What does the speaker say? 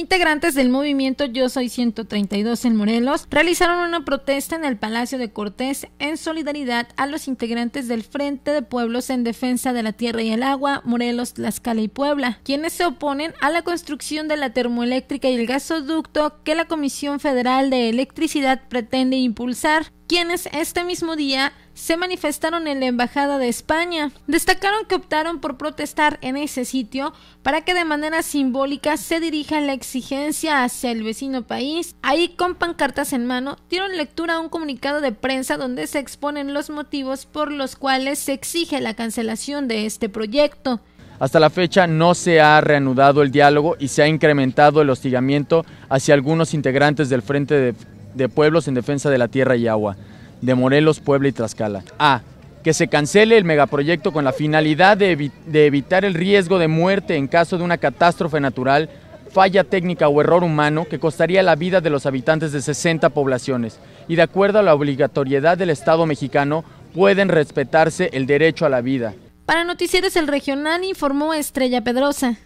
integrantes del movimiento Yo Soy 132 en Morelos realizaron una protesta en el Palacio de Cortés en solidaridad a los integrantes del Frente de Pueblos en Defensa de la Tierra y el Agua, Morelos, Tlaxcala y Puebla, quienes se oponen a la construcción de la termoeléctrica y el gasoducto que la Comisión Federal de Electricidad pretende impulsar quienes este mismo día se manifestaron en la Embajada de España. Destacaron que optaron por protestar en ese sitio para que de manera simbólica se dirija la exigencia hacia el vecino país. Ahí con pancartas en mano dieron lectura a un comunicado de prensa donde se exponen los motivos por los cuales se exige la cancelación de este proyecto. Hasta la fecha no se ha reanudado el diálogo y se ha incrementado el hostigamiento hacia algunos integrantes del Frente de de pueblos en defensa de la tierra y agua, de Morelos, Puebla y Tlaxcala. A. Que se cancele el megaproyecto con la finalidad de, de evitar el riesgo de muerte en caso de una catástrofe natural, falla técnica o error humano que costaría la vida de los habitantes de 60 poblaciones. Y de acuerdo a la obligatoriedad del Estado mexicano, pueden respetarse el derecho a la vida. Para Noticieros El Regional informó Estrella Pedrosa.